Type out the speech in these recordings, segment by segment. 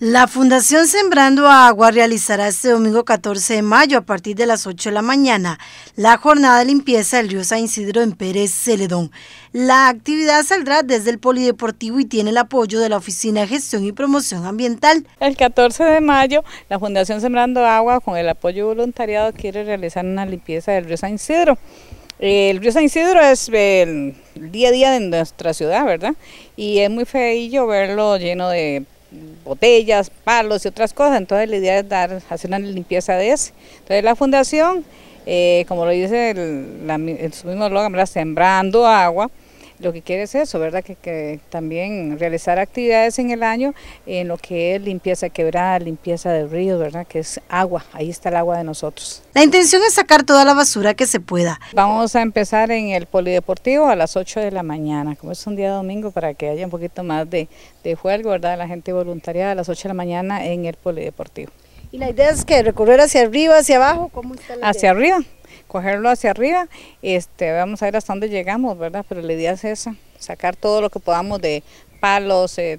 La Fundación Sembrando Agua realizará este domingo 14 de mayo a partir de las 8 de la mañana la jornada de limpieza del río San Isidro en Pérez Celedón. La actividad saldrá desde el Polideportivo y tiene el apoyo de la Oficina de Gestión y Promoción Ambiental. El 14 de mayo la Fundación Sembrando Agua con el apoyo voluntariado quiere realizar una limpieza del río San Isidro. El río San Isidro es el día a día de nuestra ciudad, ¿verdad? Y es muy feillo verlo lleno de botellas, palos y otras cosas. Entonces la idea es dar, hacer una limpieza de ese. Entonces la fundación, eh, como lo dice el, la, mismo logo, sembrando agua, lo que quiere es eso, ¿verdad? Que, que, también realizar actividades en el año en lo que es limpieza quebrada, limpieza de ríos, ¿verdad? Que es agua, ahí está el agua de nosotros. La intención es sacar toda la basura que se pueda. Vamos a empezar en el polideportivo a las 8 de la mañana, como es un día domingo para que haya un poquito más de, de juego, ¿verdad? La gente voluntaria a las 8 de la mañana en el polideportivo. Y la idea es que recorrer hacia arriba, hacia abajo, ¿cómo está la Hacia arriba, cogerlo hacia arriba, este, vamos a ver hasta dónde llegamos, ¿verdad? Pero la idea es esa, sacar todo lo que podamos de palos, eh,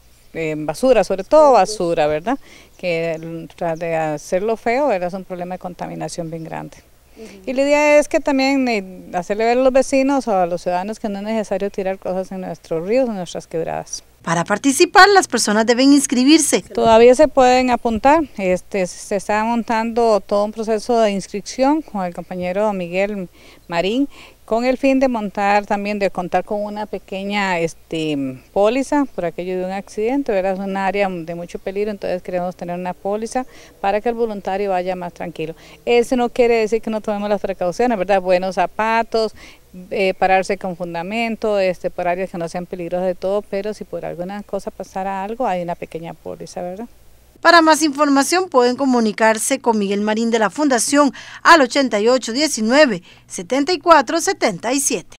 basura, sobre todo basura, ¿verdad? Que tras de hacerlo feo, era un problema de contaminación bien grande. Y la idea es que también eh, hacerle ver a los vecinos o a los ciudadanos que no es necesario tirar cosas en nuestros ríos o en nuestras quebradas. Para participar, las personas deben inscribirse. Todavía se pueden apuntar. Este, se está montando todo un proceso de inscripción con el compañero Miguel Marín, con el fin de montar también, de contar con una pequeña este, póliza por aquello de un accidente. Era un área de mucho peligro, entonces queremos tener una póliza para que el voluntario vaya más tranquilo. Eso no quiere decir que no tomemos las precauciones, ¿verdad? Buenos zapatos, eh, pararse con fundamento, este, por áreas que no sean peligrosas de todo, pero si por alguna cosa pasara algo, hay una pequeña póliza, ¿verdad? Para más información pueden comunicarse con Miguel Marín de la Fundación al 8819 7477.